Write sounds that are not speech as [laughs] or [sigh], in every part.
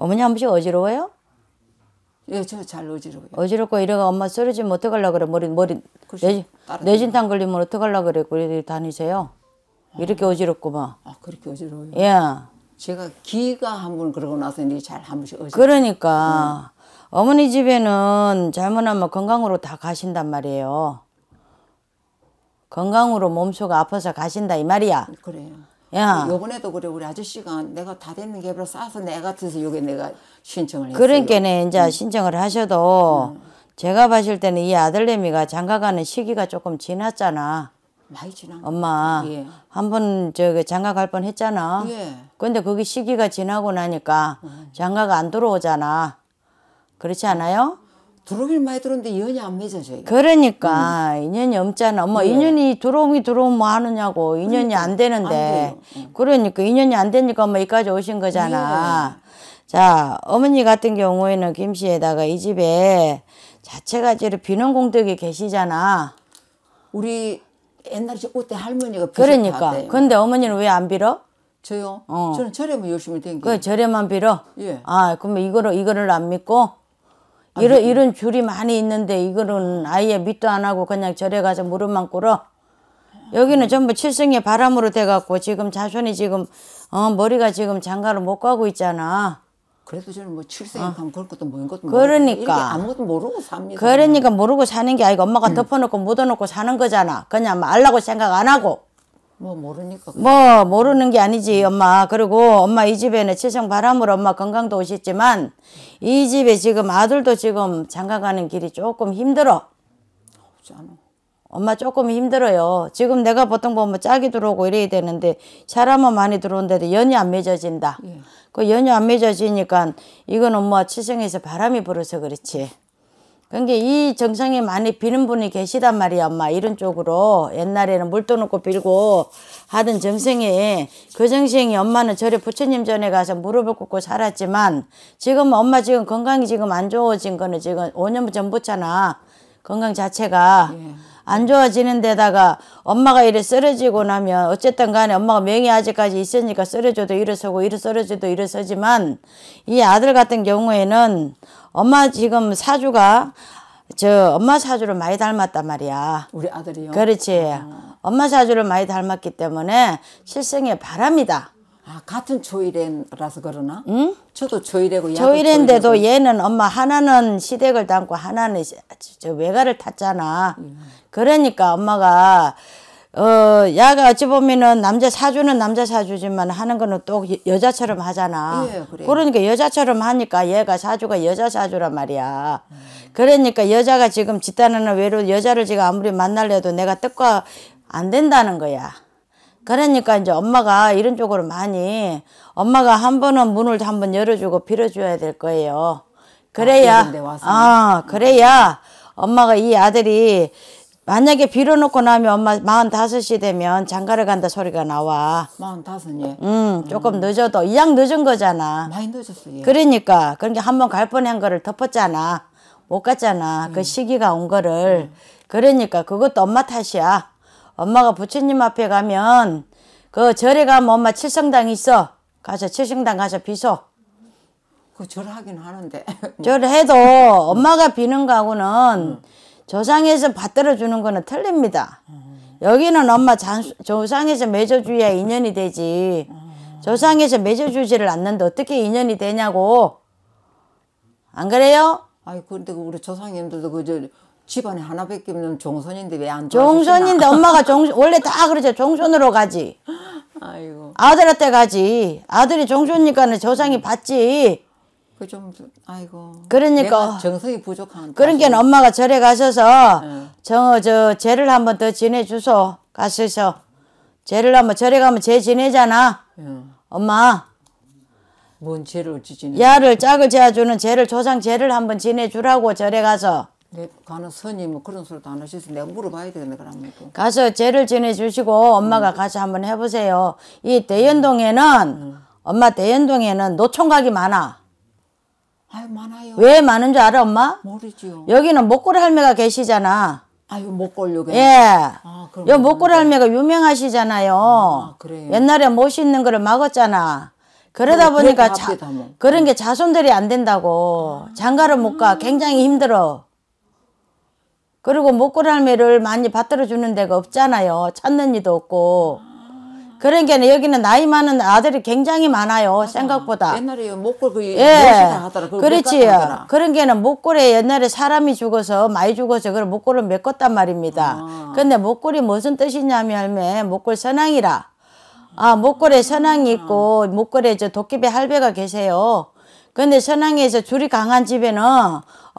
어머니 한 번씩 어지러워요? 예, 저 잘 어지러워요. 어지럽고 이래가 엄마 쓰러지면 어떡하려 그래. 머리, 머리, 뇌진, 뇌진탕 걸리면 어떡하려 그래. 그래 다니세요. 아. 이렇게 아, 어지럽고만. 아, 그렇게 어지러워요? 예. 제가 귀가 한 번 그러고 나서 이제 잘 한 번씩 어지러워 그러니까. 음. 어머니 집에는 잘못하면 건강으로 다 가신단 말이에요. 건강으로 몸속 아파서 가신다 이 말이야. 그래요. 야. 그 요번에도 그래 우리 아저씨가 내가 다 됐는 개별 싸서 내가 드서 요게 내가 신청을 그러니까네 이제 음. 신청을 하셔도 음. 제가 봤을 때는 이 아들내미가 장가가는 시기가 조금 지났잖아. 많이 지난. 엄마 예. 한번 저기 장가갈 뻔 했잖아. 예. 근데 거기 시기가 지나고 나니까 음. 장가가 안 들어오잖아. 그렇지 않아요? 들어오길 많이 들었는데 인연이 안 맺어져. 요 그러니까 음. 인연이 없잖아. 뭐 네. 인연이 들어오기 들어오면 뭐 하느냐고 인연이 그러니까, 안 되는데. 안 음. 그러니까 인연이 안 되니까 뭐 여기까지 오신 거잖아. 네. 자 어머니 같은 경우에는 김씨에다가 이 집에 자체가지로 비는공덕에 계시잖아. 우리 옛날에 저때 할머니가 그러니까. 왔대요. 근데 어머니는 왜 안 빌어? 저요? 어. 저는 저렴만 열심히 댕겨. 그 저렴만 빌어? 예. 아, 그러면 이거를, 이거를 안 믿고? 아, 이런 이런 줄이 많이 있는데 이거는 아예 밑도 안 하고 그냥 절에 가서 무릎만 꿇어. 여기는 전부 칠성의 바람으로 돼갖고 지금 자손이 지금 어 머리가 지금 장가를 못 가고 있잖아. 그래도 저는 뭐 칠성이 어. 그럴 것도 모인 것도 그러니까 모르고 아무것도 모르고 삽니다. 그러니까 모르고 사는 게 아니고 엄마가 음. 덮어놓고 묻어놓고 사는 거잖아. 그냥 말라고 뭐 생각 안 하고. 뭐 모르니까. 뭐 모르는 게 아니지 엄마. 그리고 엄마 이 집에는 칠성 바람으로 엄마 건강도 오셨지만 이 집에 지금 아들도 지금 장가 가는 길이 조금 힘들어. 엄마 조금 힘들어요. 지금 내가 보통 보면 짝이 들어오고 이래야 되는데 사람은 많이 들어온데도 연이 안 맺어진다. 예. 그 연이 안 맺어지니까 이건 엄마 칠성에서 바람이 불어서 그렇지. 그러니까 이정상이 많이 비는 분이 계시단 말이야 엄마 이런 쪽으로 옛날에는 물도 놓고 빌고 하던 정성이 그 정성이 엄마는 저리 부처님 전에 가서 무릎을 꿇고 살았지만 지금 엄마 지금 건강이 지금 안 좋아진 거는 지금 5년 전부잖아 건강 자체가 예. 안 좋아지는 데다가 엄마가 이래 쓰러지고 나면 어쨌든 간에 엄마가 명이 아직까지 있으니까 쓰러져도 일어서고 일어 쓰러져도 일어서지만 이 아들 같은 경우에는 엄마 지금 사주가 저 엄마 사주를 많이 닮았단 말이야. 우리 아들이요? 그렇지. 아. 엄마 사주를 많이 닮았기 때문에 실생의 바랍니다 아, 같은 초일엔라서 그러나? 응? 저도 조이래고 조이랜데도 얘는 엄마 하나는 시댁을 담고 하나는 저 외가를 탔잖아. 음. 그러니까 엄마가 어 야가 어찌 보면은 남자 사주는 남자 사주지만 하는 거는 또 여자처럼 하잖아. 예, 그래. 그러니까 여자처럼 하니까 얘가 사주가 여자 사주란 말이야. 음. 그러니까 여자가 지금 집단에는 외로 여자를 지금 아무리 만날래도 내가 뜻과 안 된다는 거야. 그러니까 이제 엄마가 이런 쪽으로 많이 엄마가 한 번은 문을 한번 열어주고 빌어줘야 될 거예요. 그래야 아, 아 그래야 엄마가 이 아들이 만약에 빌어놓고 나면 엄마 마흔 다섯이 되면 장가를 간다 소리가 나와. 45, 예. 음, 음, 조금 음. 늦어도 이 양 늦은 거잖아. 많이 늦었어, 예. 그러니까. 그러니까 한 번 갈 뻔한 거를 덮었잖아. 못 갔잖아. 그 음. 그 시기가 온 거를. 음. 그러니까 그것도 엄마 탓이야. 엄마가 부처님 앞에 가면 그 절에 가면 엄마 칠성당 있어. 가서 칠성당 가서 비소. 그 절하긴 하는데. [laughs] 절해도 엄마가 비는 거하고는 음. 조상에서 받들어 주는 거는 틀립니다. 음. 여기는 엄마 잔수, 조상에서 맺어줘야 인연이 되지. 음. 조상에서 맺어주지를 않는데 어떻게 인연이 되냐고. 안 그래요? 아니 근데 그 우리 조상님들도 그저 집안에 하나밖에 없는 종손인데 왜 안 좋아? 종손인데 엄마가 종 원래 다 그러죠. 종손으로 가지. [laughs] 아이고. 아들한테 가지. 아들이 종손이니까는 조상이 받지. 그 좀 아이고. 그러니까 정성이 부족한. 그러니 엄마가 절에 가셔서 응. 네. 정저 제를 한 번 더 지내 주소 가셔서 제를 한번 절에 가면 제 지내잖아. 응. 네. 엄마. 뭔 죄를 지내? 야를 짝을 재어주는 죄를 조상 죄를 한번 지내주라고 절에 가서. 네, 가는 선임 뭐 그런 소리도 안 하셔서 내가 물어봐야 되겠네 그러면 또. 가서 제를 지내주시고 엄마가 음. 가서 한번 해보세요. 이 대연동에는 음. 음. 엄마 대연동에는 노총각이 많아. 아유 많아요. 왜 많은 줄 알아 엄마? 모르지 여기는 목걸이 할매가 계시잖아. 아유 목골요. 예. 아, 요 목골 할매가 유명하시잖아요. 아, 그래요. 옛날에 멋있는 거를 막았잖아. 그러다 그래, 보니까 자, 뭐. 그런 게 자손들이 안 된다고 아. 장가를 못 가. 굉장히 힘들어. 그리고 목고랄매를 많이 받들어 주는 데가 없잖아요. 찾는 이도 없고. 그러니까 여기는 나이 많은 아들이 굉장히 많아요. 맞아. 생각보다. 옛날에 목골 그 예. 하더라. 그렇지. 그런게는목걸에 옛날에 사람이 죽어서 많이 죽어서 그걸 목골을 메꿨단 말입니다. 아. 근데 목걸이 무슨 뜻이냐면 목걸 선왕이라. 아목걸에 선왕이 아. 있고 목걸에저 도깨비 할배가 계세요. 근데 선왕에서 줄이 강한 집에는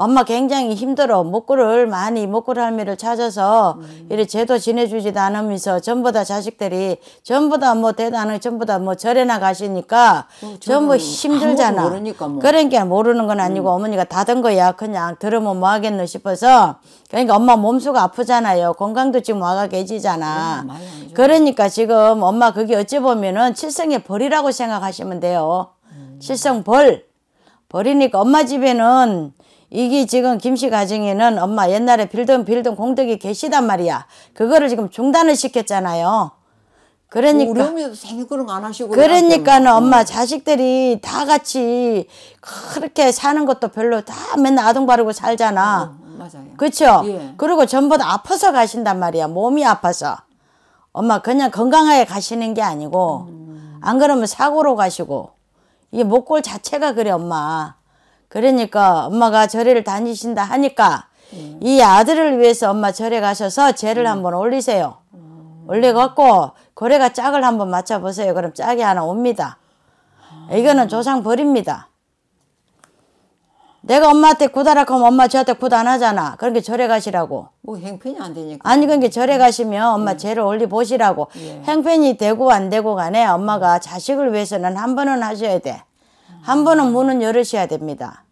엄마 굉장히 힘들어 먹구를 많이 먹구를 할미를 찾아서 음. 이래 제도 지내주지도 않으면서 전부 다 자식들이 전부 다 뭐 대단해 전부 다 뭐 절에나 가시니까 어, 전부 힘들잖아 모르니까 뭐. 그러니까 모르는 건 아니고 음. 어머니가 다든 거야 그냥 들으면 뭐 하겠노 싶어서 그러니까 엄마 몸수가 아프잖아요 건강도 지금 와가 계시잖아 음, 그러니까 지금 엄마 그게 어찌 보면은 칠성의 벌이라고 생각하시면 돼요 음. 칠성 벌 벌이니까 엄마 집에는 이게 지금 김씨 가정에는 엄마 옛날에 빌던 빌던 공덕이 계시단 말이야. 그거를 지금 중단을 시켰잖아요. 그러니까 뭐 우리 어머니도 생일 그런 거 안 하시고 그러니까는 음. 엄마 자식들이 다 같이 그렇게 사는 것도 별로 다 맨날 아동 바르고 살잖아. 음, 음 맞아요. 그렇죠? 예. 그리고 전부 다 아파서 가신단 말이야. 몸이 아파서. 엄마 그냥 건강하게 가시는 게 아니고 음. 안 그러면 사고로 가시고 이게 목골 자체가 그래 엄마. 그러니까 엄마가 절에를 다니신다 하니까 음. 이 아들을 위해서 엄마 절에 가셔서 재를 음. 한번 올리세요. 음. 올려갖고 거래가 짝을 한번 맞춰보세요. 그럼 짝이 하나 옵니다. 이거는 조상 버립니다. 내가 엄마한테 구달라고 하면 엄마 저한테 구달 안 하잖아. 그러니까 절에 가시라고. 뭐 행편이 안 되니까. 아니 그러니까 절에 가시면 엄마 예. 죄를 올리 보시라고. 예. 행편이 되고 안 되고 간에 엄마가 자식을 위해서는 한 번은 하셔야 돼. 한 번은 문은 열으셔야 됩니다.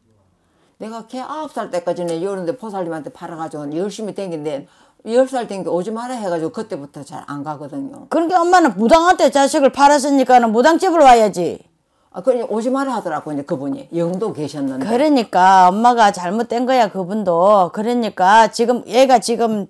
내가 걔 아홉 살 때까지는 여는데 보살님한테 팔아가지고 열심히 댕긴데 열 살 댕겨 오지 마라 해가지고 그때부터 잘 안 가거든요. 그러니까 엄마는 무당한테 자식을 팔았으니까는 무당집을 와야지. 아, 그냥 오지 마라 하더라고, 이제 그분이. 영도 계셨는데. 그러니까 엄마가 잘못된 거야, 그분도. 그러니까 지금 얘가 지금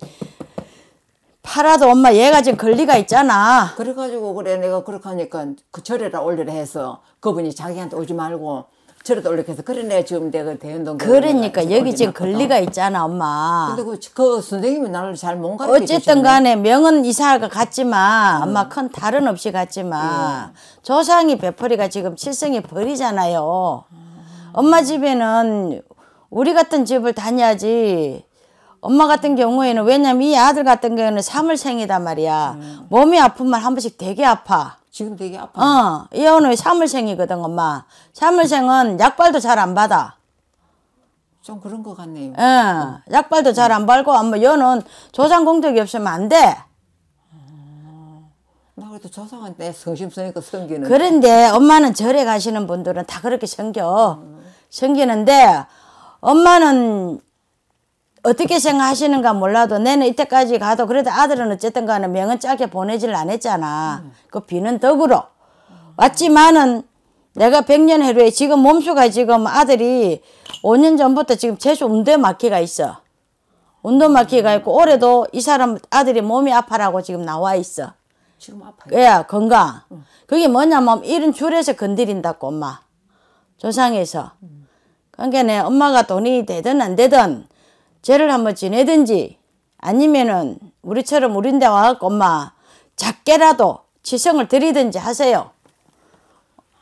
팔아도 엄마 얘가 지금 권리가 있잖아. 그래가지고 그래 내가 그렇게 하니까 그 절에다 올리라 해서 그분이 자기한테 오지 말고 절에다 올리라 해서 그래 내가 지금 내가 대운동 그러니까 여기 지금 권리가 있잖아 엄마. 근데 그, 그 선생님이 나를 잘 못 가르쳐 어쨌든 간에 명은 이사가 갔지만 음. 엄마 큰 달은 없이 갔지만 음. 조상이 배퍼리가 지금 칠성이 벌이잖아요. 음. 엄마 집에는 우리 같은 집을 다녀야지 엄마 같은 경우에는 왜냐면 이 아들 같은 경우에는 사물생이단 말이야. 음. 몸이 아프면 한 번씩 되게 아파. 지금 되게 아파. 어, 이 오늘 사물생이거든 엄마. 사물생은 약발도 잘 안 받아. 좀 그런 것 같네요. 예, 어. 약발도 잘 안 받고 엄마 여는 조상 공덕이 없으면 안 돼. 아, 나 그래도 조상한테 성심성의껏 섬기는. 그런데 엄마는 절에 가시는 분들은 다 그렇게 섬겨. 음. 섬기는데 엄마는 어떻게 생각하시는가 몰라도 내는 이때까지 가도 그래도 아들은 어쨌든 간에 명은 짧게 보내질 않았잖아. 음. 그 비는 덕으로 왔지만은 내가 백년 해로에 지금 몸수가 지금 아들이 5년 전부터 지금 재수 운대 마키가 있어. 운도 마키가 있고 올해도 이 사람 아들이 몸이 아파라고 지금 나와 있어. 지금 아파요? 예, 건강. 응. 그게 뭐냐면 이런 줄에서 건드린다고 엄마. 조상에서. 그러니까 내 엄마가 돈이 되든 안 되든 죄를 한번 지내든지 아니면은 우리처럼 우린데 와갖고 엄마 작게라도 지성을 드리든지 하세요.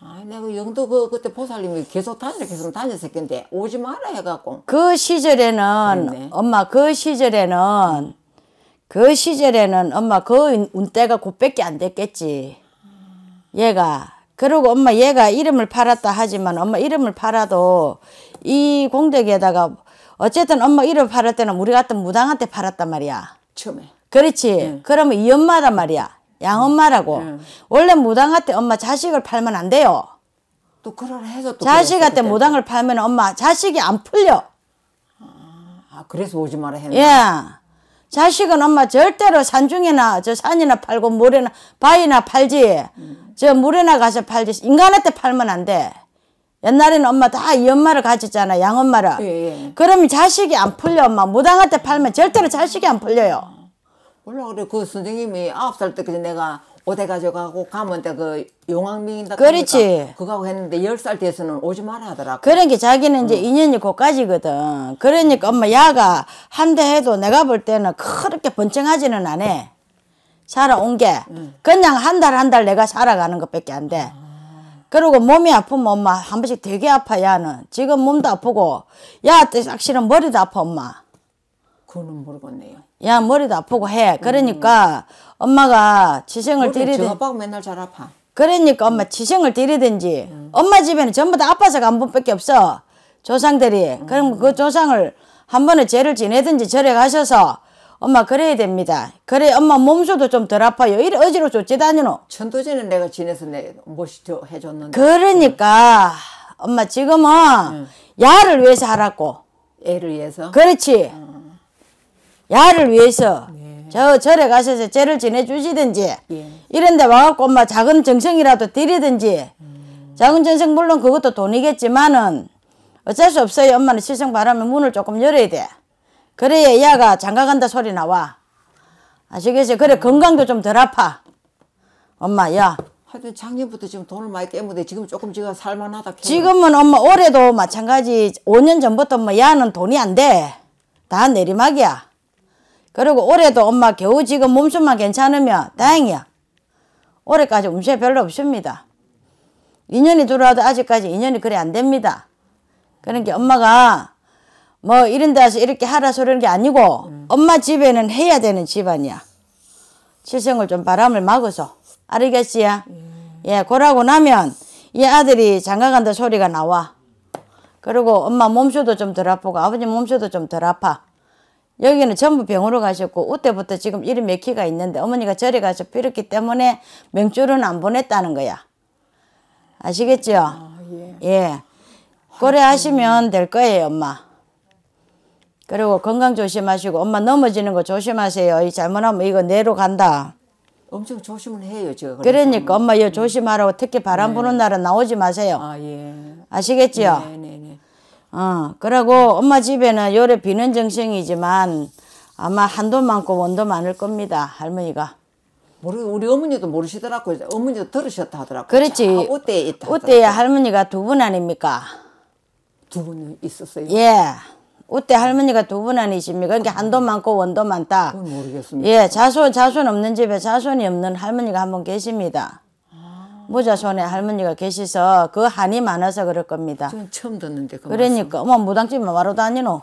아, 내가 영도 그, 그때 보살님이 계속 다녀, 계속 다녔을 건데, 오지 마라 해갖고. 그 시절에는, 그랬네. 엄마 그 시절에는, 그 시절에는 엄마 그 운때가 곧밖에 안 됐겠지. 얘가. 그리고 엄마 얘가 이름을 팔았다 하지만 엄마 이름을 팔아도 이 공덕에다가 어쨌든 엄마 이름 팔을 때는 우리 같은 무당한테 팔았단 말이야. 처음에. 그렇지. 네. 그러면 이 엄마란 말이야. 양엄마라고. 네. 원래 무당한테 엄마 자식을 팔면 안 돼요. 또 그걸 해서 또 자식한테 무당을 팔면 엄마 자식이 안 풀려. 아, 아 그래서 오지 마라 했나? 예. 자식은 엄마 절대로 산중이나저 산이나 팔고 모래나 바위나 팔지. 음. 저 물에나 가서 팔지. 인간한테 팔면 안 돼. 옛날에는 엄마 다 이 엄마를 가졌잖아 양엄마를 예, 예. 그러면 자식이 안 풀려 엄마 무당한테 팔면 절대로 자식이 안 풀려요 몰라 그래 그 선생님이 아홉 살 때까지 내가 오대 가져가고 가면 때 그 용왕민이다 그렇지 그러니까. 그거 했는데 열 살때서는 오지 마라 하더라고 그러니 자기는 이제 음. 인연이 곧까지거든 그러니까 엄마 야가 한 대 해도 내가 볼 때는 그렇게 번쩍하지는 않아 살아온 게 응. 음. 그냥 한 달 한 달 내가 살아가는 것밖에 안돼 아. 그리고 몸이 아프면 엄마 한 번씩 되게 아파 야는 지금 몸도 아프고 야 싹실은 머리도 아파 엄마 그거는 모르겠네요 야 머리도 아프고 해 음. 그러니까 음. 엄마가 지성을 들이든 아빠가 맨날 잘 아파 그러니까 엄마 지성을 들이든지 음. 엄마 집에는 전부 다 아파서 간 분밖에 없어 조상들이 음. 그럼 그 음. 조상을 한 번에 죄를 지내든지 절에 가셔서 엄마 그래야 됩니다. 그래 엄마 몸소도 좀 덜 아파요. 이래 어지러 쫓지다니노. 천도제는 내가 지내서 내못 해줬는데. 그러니까 엄마 지금은 응. 야를 위해서 하라고. 애를 위해서? 그렇지. 응. 야를 위해서. 예. 저 절에 가셔서 죄를 지내주시든지 예. 이런데 와갖고 엄마 작은 정성이라도 드리든지 음. 작은 정성 물론 그것도 돈이겠지만은 어쩔 수 없어요. 엄마는 시청 바라면 문을 조금 열어야 돼. 그래야 야가 장가간다 소리 나와. 아시겠어요? 그래 음. 건강도 좀 덜 아파. 엄마 야. 하여튼 작년부터 지금 돈을 많이 떼는데 지금 조금 지금 살만하다. 키 지금은 엄마 올해도 마찬가지 5년 전부터 엄마 야는 돈이 안 돼. 다 내리막이야. 그리고 올해도 엄마 겨우 지금 몸수만 괜찮으면 다행이야. 올해까지 음식 별로 없습니다. 인연이 들어와도 아직까지 인연이 그래 안 됩니다. 그러니까 엄마가 뭐 이런 데서 이렇게 하라 소리는 게 아니고 음. 엄마 집에는 해야 되는 집안이야. 칠성을 좀 바람을 막어서 알겠지야? 음. 예, 그라고 나면 이 아들이 장가간다 소리가 나와. 그리고 엄마 몸쇼도 좀 덜 아프고 아버지 몸쇼도 좀 덜 아파. 여기는 전부 병으로 가셨고 우때부터 지금 이름 몇 키가 있는데 어머니가 절에 가서 빌었기 때문에 명줄은 안 보냈다는 거야. 아시겠죠? 아, 예. 예. 그래 하시면 될 거예요, 엄마. 그리고 건강 조심하시고 엄마 넘어지는 거 조심하세요. 이 잘못하면 이거 내로 간다. 엄청 조심을 해요, 제 그러니까 엄마 이거 음. 조심하라고 특히 바람 네. 부는 날은 나오지 마세요. 아, 예. 아시겠지요? 네, 네, 네. 어, 그리고 엄마 집에는 요래 비는 정성이지만 아마 한도 많고 원도 많을 겁니다, 할머니가. 모르 우리 어머니도 모르시더라고 요 어머니도 들으셨다 하더라고 요 그렇지 어때 있다 어때 할머니가 두 분 아닙니까 두분 있었어요 예 우때 할머니가 두 분 아니십니까? 그러니까 아, 한돈 네. 많고 원도 많다. 그건 모르겠습니다. 예, 자손 자손 없는 집에 자손이 없는 할머니가 한분 계십니다. 아... 자손에 할머니가 계셔서 그 한이 많아서 그럴 겁니다. 전 처음 듣는데 그 그러니까 어머 무당집만 와로 다니노.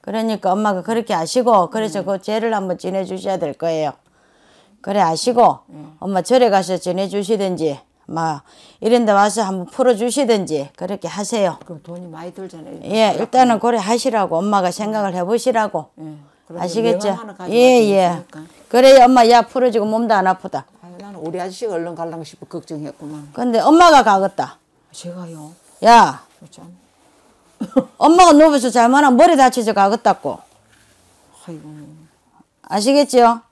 그러니까 엄마가 그렇게 아시고 그래서 음. 그 죄를 한번 지내 주셔야 될 거예요. 그래 아시고 음. 엄마 절에 가서 지내 주시든지 막 뭐 이런 데 와서 한번 풀어주시든지 그렇게 하세요. 그럼 돈이 많이 들잖아요. 예, 일단은 고려하시라고 엄마가 생각을 해보시라고. 예, 아시겠죠? 예, 예. 있으니까. 그래 엄마 야 풀어지고 몸도 안 아프다. 아유, 나는 우리 아저씨가 얼른 갈랑 싶어 걱정했구만. 근데 엄마가 가겠다. 제가요? 야. 엄마가 누워서 잘만한 머리 다쳐서 가겠다고. 아이고. 아시겠죠?